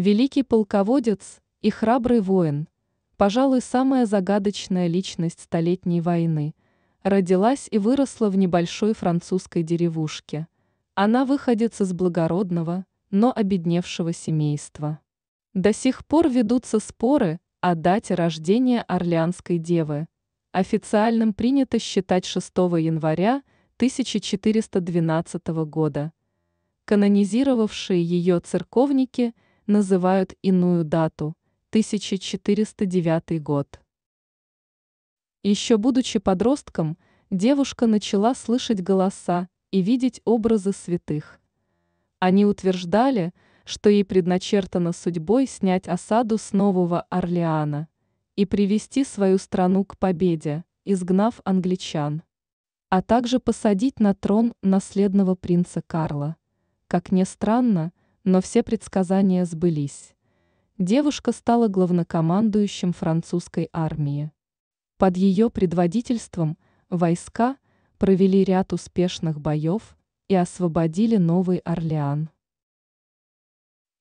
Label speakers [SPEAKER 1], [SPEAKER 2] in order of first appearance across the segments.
[SPEAKER 1] Великий полководец и храбрый воин, пожалуй, самая загадочная личность Столетней войны, родилась и выросла в небольшой французской деревушке. Она выходец из благородного, но обедневшего семейства. До сих пор ведутся споры о дате рождения Орлеанской девы. Официальным принято считать 6 января 1412 года. Канонизировавшие ее церковники – называют иную дату – 1409 год. Еще будучи подростком, девушка начала слышать голоса и видеть образы святых. Они утверждали, что ей предначертано судьбой снять осаду с Нового Орлеана и привести свою страну к победе, изгнав англичан, а также посадить на трон наследного принца Карла. Как ни странно, но все предсказания сбылись. Девушка стала главнокомандующим французской армии. Под ее предводительством войска провели ряд успешных боев и освободили Новый Орлеан.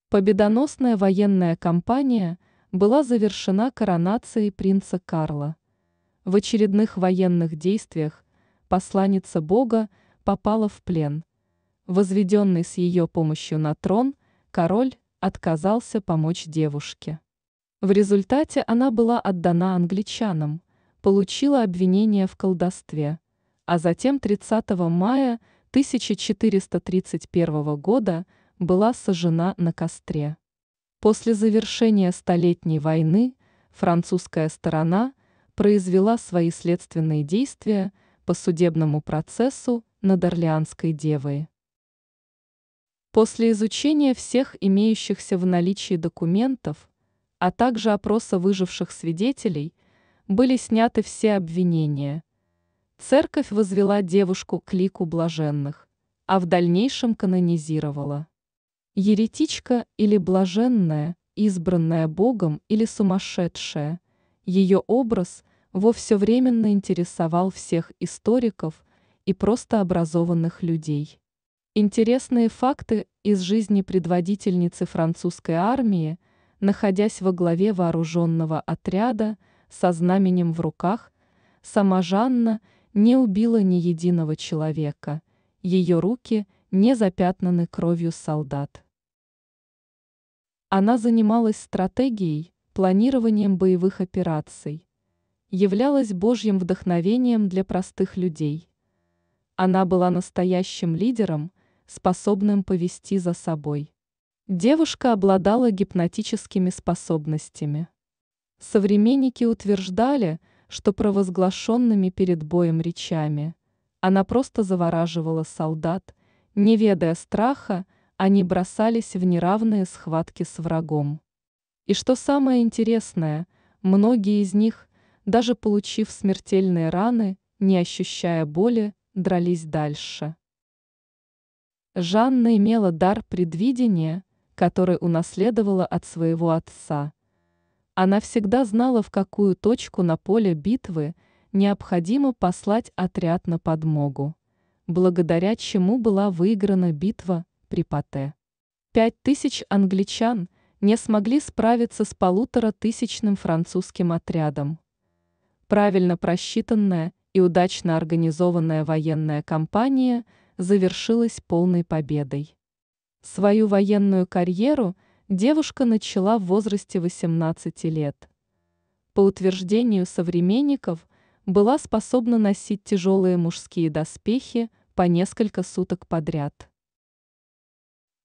[SPEAKER 1] Победоносная военная кампания была завершена коронацией принца Карла. В очередных военных действиях посланница Бога попала в плен, возведенный с ее помощью на трон, король отказался помочь девушке. В результате она была отдана англичанам, получила обвинение в колдовстве, а затем 30 мая 1431 года была сожжена на костре. После завершения Столетней войны французская сторона произвела свои следственные действия по судебному процессу над Орлеанской девой. После изучения всех имеющихся в наличии документов, а также опроса выживших свидетелей, были сняты все обвинения. Церковь возвела девушку к лику блаженных, а в дальнейшем канонизировала. Еретичка или блаженная, избранная Богом или сумасшедшая, ее образ во все временно интересовал всех историков и просто образованных людей. Интересные факты из жизни предводительницы французской армии, находясь во главе вооруженного отряда со знаменем в руках, сама Жанна не убила ни единого человека, ее руки не запятнаны кровью солдат. Она занималась стратегией, планированием боевых операций, являлась божьим вдохновением для простых людей. Она была настоящим лидером – способным повести за собой. Девушка обладала гипнотическими способностями. Современники утверждали, что провозглашенными перед боем речами она просто завораживала солдат, не ведая страха, они бросались в неравные схватки с врагом. И что самое интересное, многие из них, даже получив смертельные раны, не ощущая боли, дрались дальше. Жанна имела дар предвидения, который унаследовала от своего отца. Она всегда знала, в какую точку на поле битвы необходимо послать отряд на подмогу, благодаря чему была выиграна битва при Пате. Пять тысяч англичан не смогли справиться с полутора тысячным французским отрядом. Правильно просчитанная и удачно организованная военная кампания – завершилась полной победой. Свою военную карьеру девушка начала в возрасте 18 лет. По утверждению современников, была способна носить тяжелые мужские доспехи по несколько суток подряд.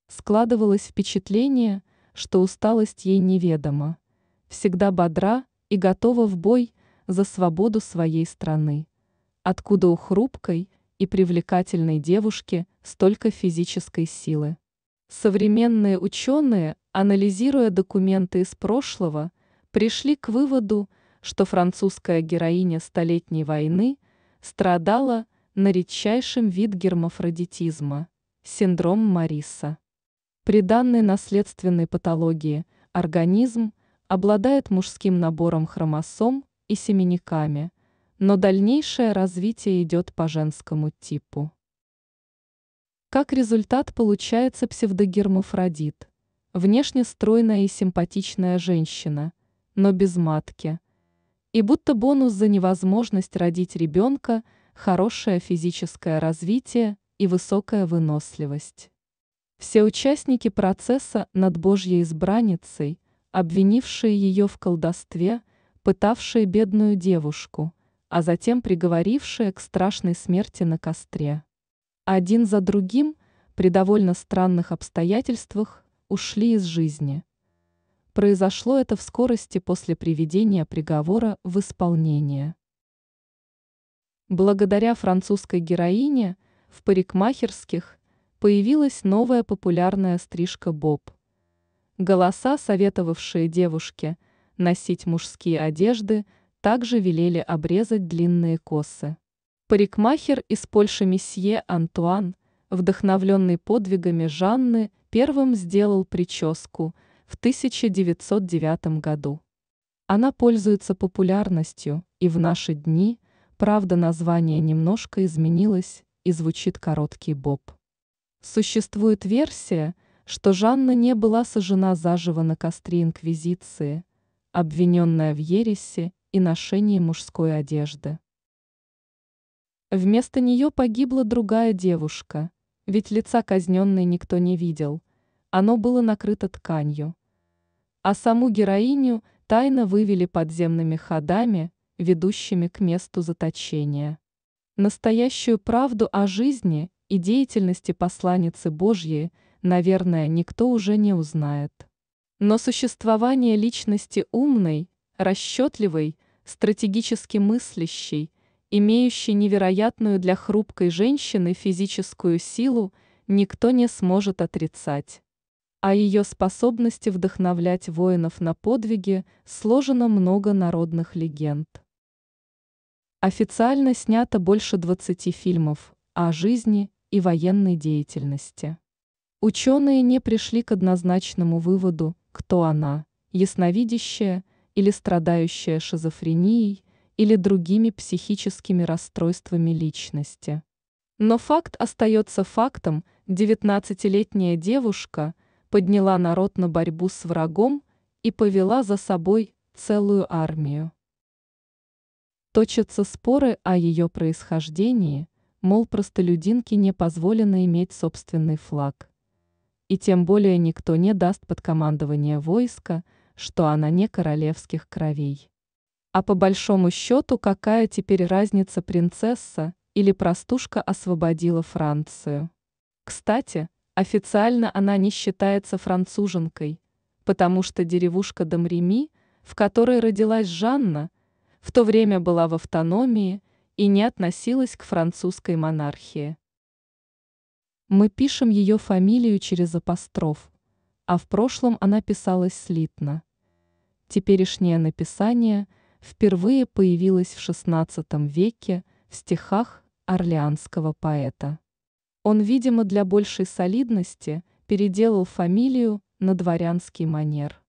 [SPEAKER 1] Складывалось впечатление, что усталость ей неведома. Всегда бодра и готова в бой за свободу своей страны. Откуда у хрупкой – и привлекательной девушке столько физической силы. Современные ученые, анализируя документы из прошлого, пришли к выводу, что французская героиня Столетней войны страдала на редчайшем вид гермафродитизма – синдром Мариса. При данной наследственной патологии организм обладает мужским набором хромосом и семенниками, но дальнейшее развитие идет по женскому типу. Как результат получается псевдогермафродит. Внешне стройная и симпатичная женщина, но без матки. И будто бонус за невозможность родить ребенка, хорошее физическое развитие и высокая выносливость. Все участники процесса над Божьей избранницей, обвинившие ее в колдовстве, пытавшие бедную девушку – а затем приговорившее к страшной смерти на костре. Один за другим при довольно странных обстоятельствах ушли из жизни. Произошло это в скорости после приведения приговора в исполнение. Благодаря французской героине в парикмахерских появилась новая популярная стрижка боб. Голоса, советовавшие девушке носить мужские одежды – также велели обрезать длинные косы. Парикмахер из Польши месье Антуан, вдохновленный подвигами Жанны, первым сделал прическу в 1909 году. Она пользуется популярностью, и в наши дни, правда, название немножко изменилось и звучит короткий боб. Существует версия, что Жанна не была сожжена заживо на костре Инквизиции, обвиненная в ересе и ношении мужской одежды. Вместо нее погибла другая девушка, ведь лица казненной никто не видел, оно было накрыто тканью. А саму героиню тайно вывели подземными ходами, ведущими к месту заточения. Настоящую правду о жизни и деятельности посланницы Божьей, наверное, никто уже не узнает. Но существование личности умной, расчетливой стратегически мыслящий, имеющий невероятную для хрупкой женщины физическую силу, никто не сможет отрицать. О а ее способности вдохновлять воинов на подвиги сложено много народных легенд. Официально снято больше 20 фильмов о жизни и военной деятельности. Ученые не пришли к однозначному выводу, кто она, ясновидящая – или страдающая шизофренией или другими психическими расстройствами личности. Но факт остается фактом, 19-летняя девушка подняла народ на борьбу с врагом и повела за собой целую армию. Точатся споры о ее происхождении, мол, простолюдинке не позволено иметь собственный флаг. И тем более никто не даст под командование войска – что она не королевских кровей. А по большому счету, какая теперь разница принцесса или простушка освободила Францию? Кстати, официально она не считается француженкой, потому что деревушка Домреми, в которой родилась Жанна, в то время была в автономии и не относилась к французской монархии. Мы пишем ее фамилию через апостроф – а в прошлом она писалась слитно. Теперешнее написание впервые появилось в XVI веке в стихах орлеанского поэта. Он, видимо, для большей солидности переделал фамилию на дворянский манер.